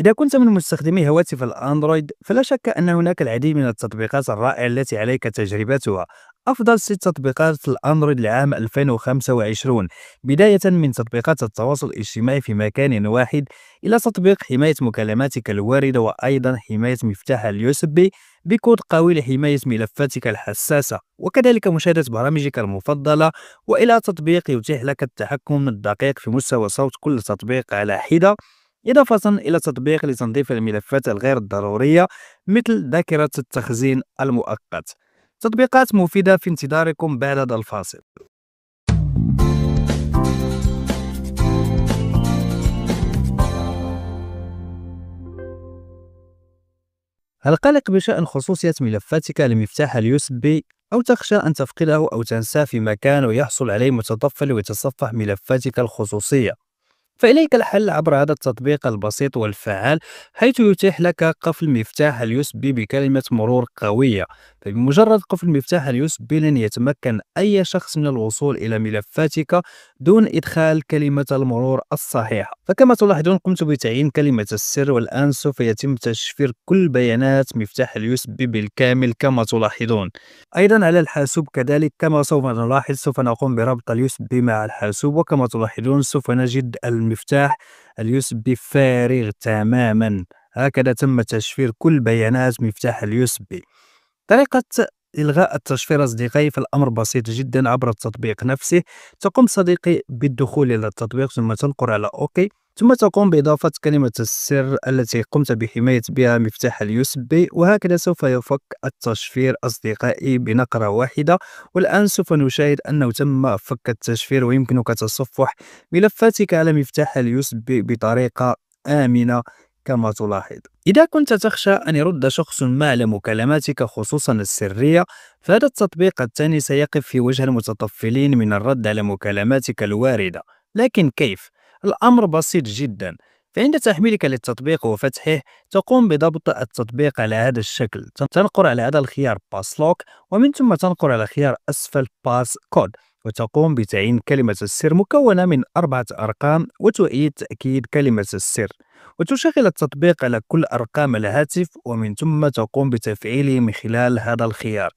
إذا كنت من مستخدمي هواتف الأندرويد فلا شك أن هناك العديد من التطبيقات الرائعة التي عليك تجربتها أفضل ست تطبيقات الأندرويد لعام 2025 بداية من تطبيقات التواصل الاجتماعي في مكان واحد إلى تطبيق حماية مكالماتك الواردة وأيضا حماية مفتاح اليوسبي بكود قوي لحماية ملفاتك الحساسة وكذلك مشاهدة برامجك المفضلة وإلى تطبيق يتيح لك التحكم الدقيق في مستوى صوت كل تطبيق على حدة إضافة إلى تطبيق لتنظيف الملفات الغير ضرورية مثل ذاكرة التخزين المؤقت تطبيقات مفيدة في انتظاركم بعد هذا الفاصل هل قلق بشأن خصوصية ملفاتك لمفتاح اليو بي أو تخشى أن تفقده أو تنساه في مكان ويحصل عليه متطفل ويتصفح ملفاتك الخصوصية؟ فإليك الحل عبر هذا التطبيق البسيط والفعال حيث يتيح لك قفل مفتاح اليوسبي بكلمة مرور قوية بمجرد قفل مفتاح لن يتمكن أي شخص من الوصول إلى ملفاتك دون إدخال كلمة المرور الصحيحة فكما تلاحظون قمت بتعيين كلمة السر والآن سوف يتم تشفير كل بيانات مفتاح اليوسبي بالكامل كما تلاحظون أيضا على الحاسوب كذلك كما سوف نلاحظ سوف نقوم بربط اليوسبي مع الحاسوب وكما تلاحظون سوف نجد المفتاح اليوسبي فارغ تماما هكذا تم تشفير كل بيانات مفتاح اليوسبي طريقة إلغاء التشفير أصدقائي فالأمر بسيط جدا عبر التطبيق نفسه تقوم صديقي بالدخول إلى التطبيق ثم تنقر على أوكي ثم تقوم بإضافة كلمة السر التي قمت بحماية بها مفتاح اليوسبي وهكذا سوف يفك التشفير أصدقائي بنقرة واحدة والآن سوف نشاهد أنه تم فك التشفير ويمكنك تصفح ملفاتك على مفتاح اليوسبي بطريقة آمنة كما تلاحظ إذا كنت تخشى أن يرد شخص ما على مكالماتك خصوصا السرية فهذا التطبيق الثاني سيقف في وجه المتطفلين من الرد على مكالماتك الواردة لكن كيف؟ الأمر بسيط جدا فعند تحميلك للتطبيق وفتحه تقوم بضبط التطبيق على هذا الشكل تنقر على هذا الخيار باس لوك ومن ثم تنقر على خيار أسفل باس كود وتقوم بتعيين كلمة السر مكونة من أربعة أرقام وتؤيد تأكيد كلمة السر وتشغل التطبيق على كل أرقام الهاتف ومن ثم تقوم بتفعيله من خلال هذا الخيار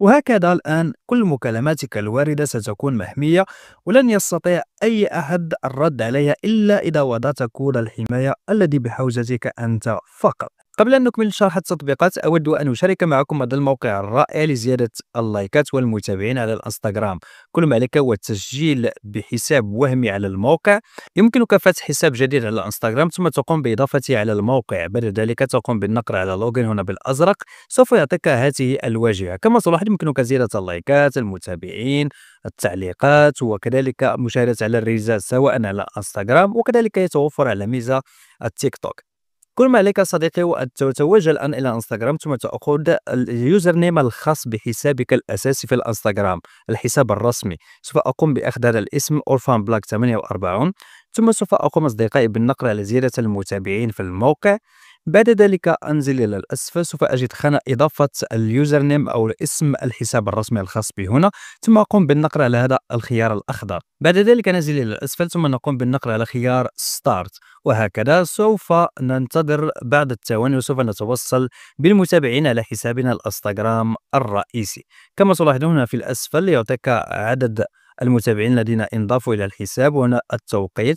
وهكذا الآن كل مكالماتك الواردة ستكون محمية ولن يستطيع أي أحد الرد عليها إلا إذا وضعت كود الحماية الذي بحوزتك أنت فقط قبل أن نكمل شرح التطبيقات أود أن أشارك معكم هذا الموقع الرائع لزيادة اللايكات والمتابعين على الانستغرام كل ما عليك هو التسجيل بحساب وهمي على الموقع يمكنك فتح حساب جديد على الانستغرام ثم تقوم بإضافته على الموقع بعد ذلك تقوم بالنقر على لوجن هنا بالأزرق سوف يعطيك هذه الواجهة كما تلاحظ يمكنك زيادة اللايكات المتابعين التعليقات وكذلك مشاهدة على الريزات سواء على انستغرام وكذلك يتوفر على ميزة التيك توك كل ما عليك صديقي هو أن تتوجه الآن إلى انستغرام ثم تأخذ اليوزر نيم الخاص بحسابك الأساسي في الانستغرام الحساب الرسمي سوف أقوم بأخذ هذا الاسم أورفان بلاك 48 ثم سوف أقوم أصدقائي بالنقر على زيادة المتابعين في الموقع بعد ذلك أنزل إلى الأسفل سوف أجد خانة إضافة اليوزر نيم أو اسم الحساب الرسمي الخاص به هنا ثم أقوم بالنقر على هذا الخيار الأخضر بعد ذلك نزل إلى الأسفل ثم نقوم بالنقر على خيار ستارت وهكذا سوف ننتظر بعض الثواني وسوف نتوصل بالمتابعين على حسابنا الانستغرام الرئيسي كما تلاحظون هنا في الأسفل يعطيك عدد المتابعين الذين انضافوا إلى الحساب وهنا التوقيت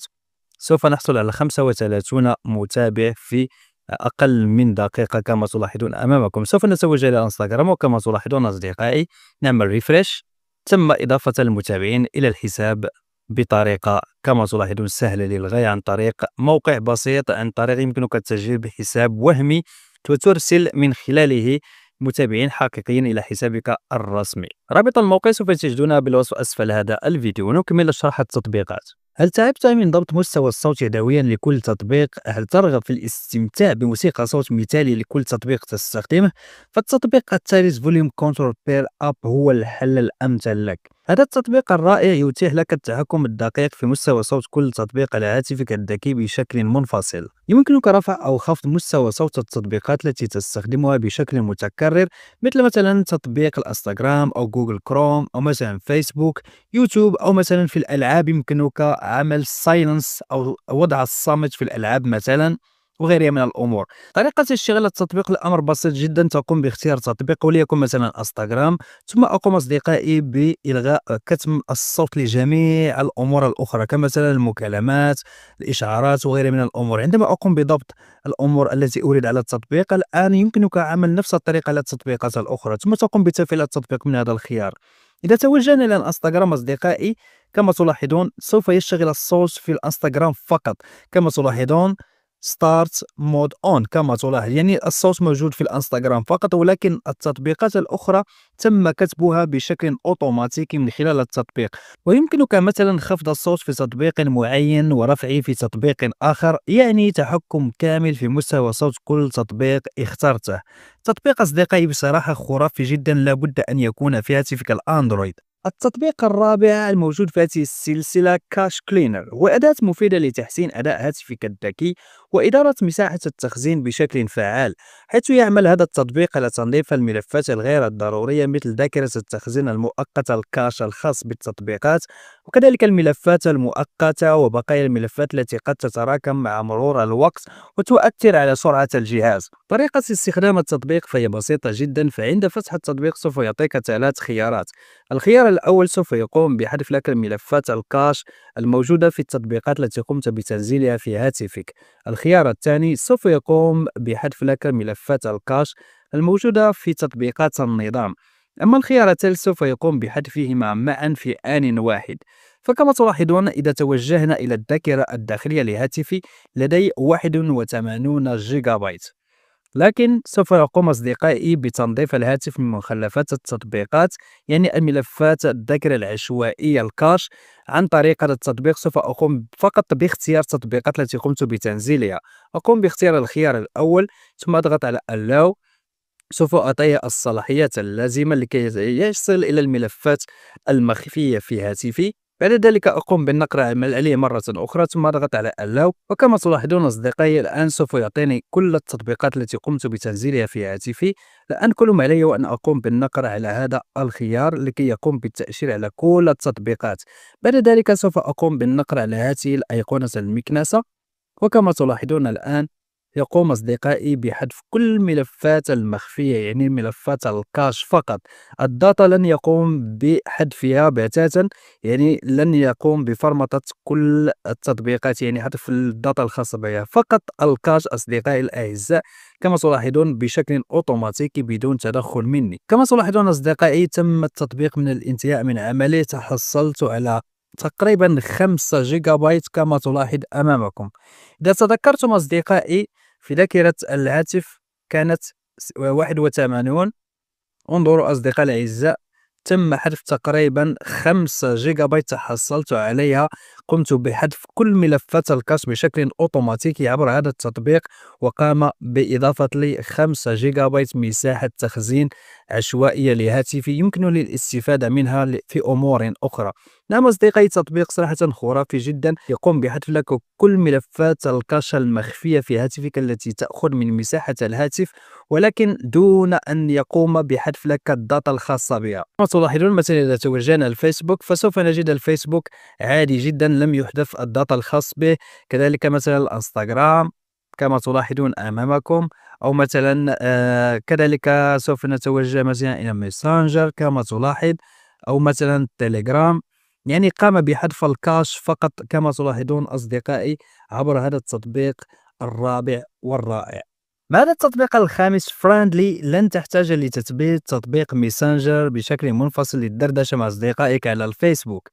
سوف نحصل على 35 متابع في أقل من دقيقة كما تلاحظون أمامكم سوف نتوجه إلى إنستغرام وكما تلاحظون أصدقائي نعمل ريفرش تم إضافة المتابعين إلى الحساب بطريقة كما تلاحظون سهلة للغاية عن طريق موقع بسيط عن طريق يمكنك التسجيل بحساب وهمي وترسل من خلاله متابعين حقيقيين إلى حسابك الرسمي رابط الموقع سوف تجدونه بالوصف أسفل هذا الفيديو ونكمل شرح التطبيقات هل تعبت من ضبط مستوى الصوت يدويا لكل تطبيق؟ هل ترغب في الاستمتاع بموسيقى صوت مثالي لكل تطبيق تستخدمه؟ فالتطبيق الثالث فوليوم كنترول بير اب هو الحل الامثل لك. هذا التطبيق الرائع يتيح لك التحكم الدقيق في مستوى صوت كل تطبيق على هاتفك الذكي بشكل منفصل. يمكنك رفع أو خفض مستوى صوت التطبيقات التي تستخدمها بشكل متكرر مثل مثلا تطبيق الانستغرام أو جوجل كروم أو مثلا فيسبوك، يوتيوب أو مثلا في الألعاب يمكنك عمل سايلنس او وضع الصامت في الالعاب مثلا وغيرها من الامور طريقه الشغل التطبيق الامر بسيط جدا تقوم باختيار تطبيق وليكن مثلا انستغرام ثم اقوم اصدقائي بالغاء كتم الصوت لجميع الامور الاخرى كمثلا المكالمات الاشعارات وغيرها من الامور عندما اقوم بضبط الامور التي اريد على التطبيق الان يمكنك عمل نفس الطريقه على التطبيقات الاخرى ثم تقوم بتفعيل التطبيق من هذا الخيار إذا توجهنا إلى الانستغرام أصدقائي كما تلاحظون سوف يشتغل الصوت في الانستغرام فقط كما تلاحظون ستارت مود اون كما تلاحظ يعني الصوت موجود في الانستغرام فقط ولكن التطبيقات الاخرى تم كتبها بشكل اوتوماتيكي من خلال التطبيق ويمكنك مثلا خفض الصوت في تطبيق معين ورفعه في تطبيق اخر يعني تحكم كامل في مستوى صوت كل تطبيق اخترته تطبيق اصدقائي بصراحه خرافي جدا لابد ان يكون في هاتفك الاندرويد التطبيق الرابع الموجود في هذه السلسلة كاش كلينر هو أداة مفيدة لتحسين أداء هاتفك الذكي وإدارة مساحة التخزين بشكل فعال حيث يعمل هذا التطبيق على تنظيف الملفات الغير الضرورية مثل ذاكرة التخزين المؤقتة الكاش الخاص بالتطبيقات وكذلك الملفات المؤقتة وبقايا الملفات التي قد تتراكم مع مرور الوقت وتؤثر على سرعة الجهاز طريقة استخدام التطبيق فهي بسيطة جدا فعند فتح التطبيق سوف يعطيك ثلاث خيارات الخيار الأول سوف يقوم بحذف لك الملفات الكاش الموجودة في التطبيقات التي قمت بتنزيلها في هاتفك. الخيار الثاني سوف يقوم بحذف لك ملفات الكاش الموجودة في تطبيقات النظام. أما الخيار الثالث سوف يقوم بحذفهما معا في آن واحد. فكما تلاحظون إذا توجهنا إلى الذاكرة الداخلية لهاتفي لدي 81 جيجا بايت لكن سوف يقوم أصدقائي بتنظيف الهاتف من مخلفات التطبيقات يعني الملفات الذاكرة العشوائية الكاش عن طريق هذا التطبيق سوف أقوم فقط باختيار التطبيقات التي قمت بتنزيلها أقوم باختيار الخيار الأول ثم أضغط على Allow سوف أعطيه الصلاحيات اللازمة لكي يصل إلى الملفات المخفية في هاتفي بعد ذلك أقوم بالنقر عليه مرة أخرى ثم أضغط على اللو وكما تلاحظون أصدقائي الآن سوف يعطيني كل التطبيقات التي قمت بتنزيلها في هاتفي الآن كل ما علي هو أن أقوم بالنقر على هذا الخيار لكي يقوم بالتأشير على كل التطبيقات بعد ذلك سوف أقوم بالنقر على هذه الأيقونة المكنسة وكما تلاحظون الآن يقوم أصدقائي بحذف كل الملفات المخفية يعني ملفات الكاش فقط الداتا لن يقوم بحذفها بتاتا يعني لن يقوم بفرمطة كل التطبيقات يعني حذف الداتا الخاصة بها فقط الكاش أصدقائي الأعزاء كما تلاحظون بشكل أوتوماتيكي بدون تدخل مني كما تلاحظون أصدقائي تم التطبيق من الانتهاء من عملية تحصلت على تقريبا 5 جيجا بايت كما تلاحظ أمامكم إذا تذكرتم أصدقائي في ذاكرة الهاتف كانت 81 انظروا أصدقاء الأعزاء تم حذف تقريبا خمسة جيجا بايت تحصلت عليها قمت بحذف كل ملفات الكاس بشكل أوتوماتيكي عبر هذا التطبيق وقام بإضافة لي 5 جيجا بايت مساحة تخزين عشوائية لهاتفي يمكن للاستفادة منها في أمور أخرى نعم أصدقائي تطبيق صراحة خرافي جدا يقوم بحذف لك كل ملفات الكاش المخفية في هاتفك التي تأخذ من مساحة الهاتف ولكن دون أن يقوم بحذف لك الداتا الخاصة بها كما تلاحظون مثلا إذا توجهنا الفيسبوك فسوف نجد الفيسبوك عادي جدا لم يحذف الداتا الخاص به كذلك مثلا الانستغرام كما تلاحظون امامكم او مثلا آه كذلك سوف نتوجه مثلا الى ميسانجر كما تلاحظ او مثلا تيليجرام يعني قام بحذف الكاش فقط كما تلاحظون اصدقائي عبر هذا التطبيق الرابع والرائع بعد التطبيق الخامس فريندلي لن تحتاج لتثبيت تطبيق ميسانجر بشكل منفصل للدردشة مع أصدقائك على الفيسبوك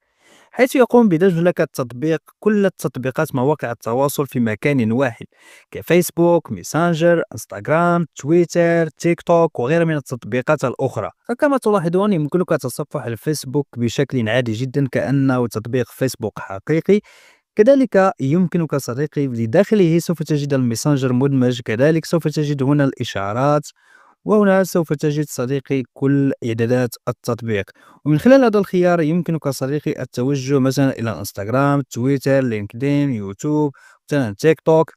حيث يقوم بدمج لك التطبيق كل التطبيقات مواقع التواصل في مكان واحد كفيسبوك، ميسانجر انستغرام، تويتر، تيك توك وغيرها من التطبيقات الأخرى فكما تلاحظون يمكنك تصفح الفيسبوك بشكل عادي جدا كأنه تطبيق فيسبوك حقيقي كذلك يمكنك صديقي لداخله سوف تجد الميسنجر مدمج كذلك سوف تجد هنا الإشعارات وهنا سوف تجد صديقي كل إعدادات التطبيق ومن خلال هذا الخيار يمكنك صديقي التوجه مثلا إلى انستغرام تويتر لينكدين يوتيوب مثلا تيك توك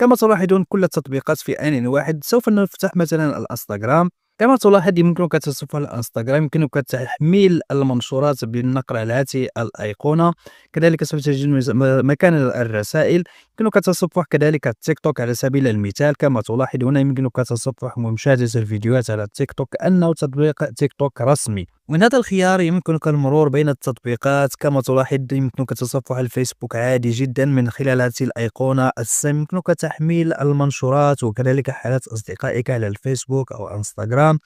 كما تلاحظون كل التطبيقات في آن واحد سوف نفتح مثلا الانستغرام كما تلاحظ يمكنك تصفح الانستغرام يمكنك تحميل المنشورات بالنقر على هذه الايقونه كذلك سوف تجد مكان الرسائل يمكنك تصفح كذلك التيك توك على سبيل المثال كما تلاحظ هنا يمكنك تصفح ومشاهده الفيديوهات على التيك توك انه تطبيق تيك توك رسمي من هذا الخيار يمكنك المرور بين التطبيقات كما تلاحظ يمكنك تصفح الفيسبوك عادي جدا من خلال هذه الأيقونة السم يمكنك تحميل المنشورات وكذلك حالات أصدقائك على الفيسبوك أو انستغرام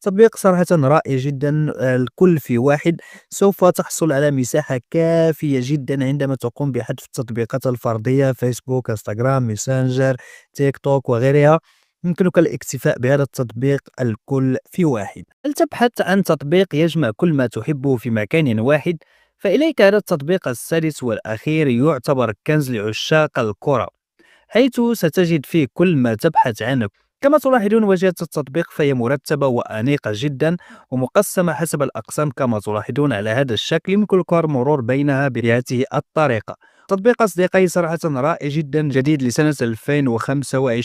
تطبيق صراحة رائع جدا الكل في واحد سوف تحصل على مساحة كافية جدا عندما تقوم بحذف التطبيقات الفردية فيسبوك انستغرام ميسنجر تيك توك وغيرها يمكنك الاكتفاء بهذا التطبيق الكل في واحد هل تبحث عن تطبيق يجمع كل ما تحبه في مكان واحد فإليك هذا التطبيق السادس والأخير يعتبر كنز لعشاق الكرة حيث ستجد فيه كل ما تبحث عنه كما تلاحظون واجهة التطبيق فهي مرتبة وأنيقة جدا ومقسمة حسب الأقسام كما تلاحظون على هذا الشكل يمكنك المرور بينها بهذه الطريقة تطبيق أصدقائي صراحة رائع جدا جديد لسنة 2025